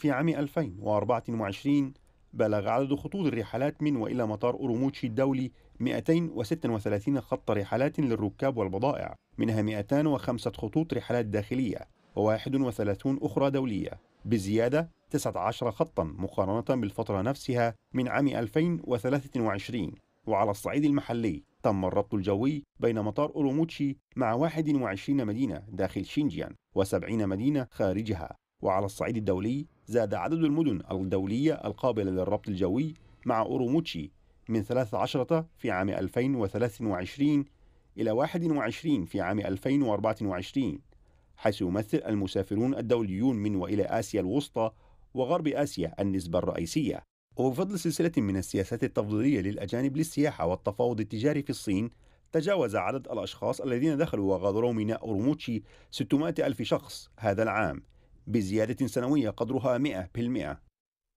في عام 2024 بلغ عدد خطوط الرحلات من وإلى مطار أوروموتشي الدولي 236 خط رحلات للركاب والبضائع منها 205 خطوط رحلات داخلية و31 أخرى دولية بزيادة 19 خطا مقارنة بالفترة نفسها من عام 2023 وعلى الصعيد المحلي تم الربط الجوي بين مطار أوروموتشي مع 21 مدينة داخل شينجيان و70 مدينة خارجها وعلى الصعيد الدولي زاد عدد المدن الدولية القابلة للربط الجوي مع أوروموتشي من 13 في عام 2023 إلى 21 في عام 2024 حيث يمثل المسافرون الدوليون من وإلى آسيا الوسطى وغرب آسيا النسبة الرئيسية وبفضل سلسلة من السياسات التفضيلية للأجانب للسياحة والتفاوض التجاري في الصين تجاوز عدد الأشخاص الذين دخلوا وغادروا ميناء أوروموتشي 600 ألف شخص هذا العام بزيادة سنوية قدرها 100%